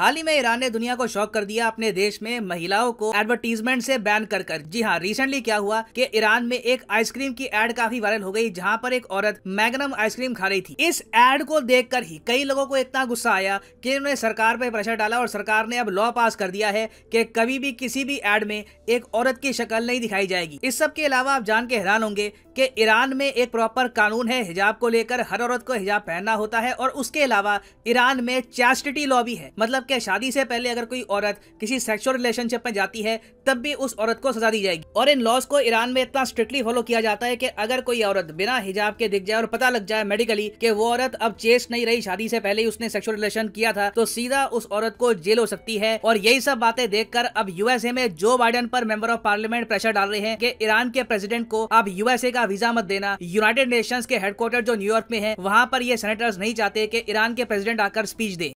हाल ही में ईरान ने दुनिया को शॉक कर दिया अपने देश में महिलाओं को एडवर्टीजमेंट से बैन कर कर जी हाँ रिसेंटली क्या हुआ कि ईरान में एक आइसक्रीम की एड काफी वायरल हो गई जहाँ पर एक औरत मैगनम आइसक्रीम खा रही थी इस एड को देखकर ही कई लोगों को इतना गुस्सा आया कि उन्होंने सरकार पर प्रेशर डाला और सरकार ने अब लॉ पास कर दिया है की कभी भी किसी भी एड में एक औरत की शक्ल नहीं दिखाई जाएगी इस सब के अलावा आप जान के हैरान होंगे की ईरान में एक प्रॉपर कानून है हिजाब को लेकर हर औरत को हिजाब पहनना होता है और उसके अलावा ईरान में चैस्टिटी लॉ भी है मतलब क्या शादी से पहले अगर कोई औरत किसी सेक्सुअल रिलेशनशिप में जाती है तब भी उस औरत को सजा दी जाएगी और इन लॉज को ईरान में इतना स्ट्रिक्टली फॉलो किया जाता है कि अगर कोई औरत बिना हिजाब के दिख जाए और पता लग जाए मेडिकली कि वो औरत अब चेस्ट नहीं रही शादी से पहले ही उसने सेक्सुअल रिलेशन किया था तो सीधा उस औरत को जेल हो सकती है और यही सब बातें देखकर अब यूएसए में जो बाइडन पर मेंबर ऑफ पार्लियामेंट प्रेशर डाल रहे हैं कि ईरान के प्रेसिडेंट को आप यूएसए का वीजा मत देना यूनाइटेड नेशंस के हेडक्वार्टर जो न्यूयॉर्क में है वहां पर ये सेनेटर्स नहीं चाहते कि ईरान के प्रेसिडेंट आकर स्पीच दे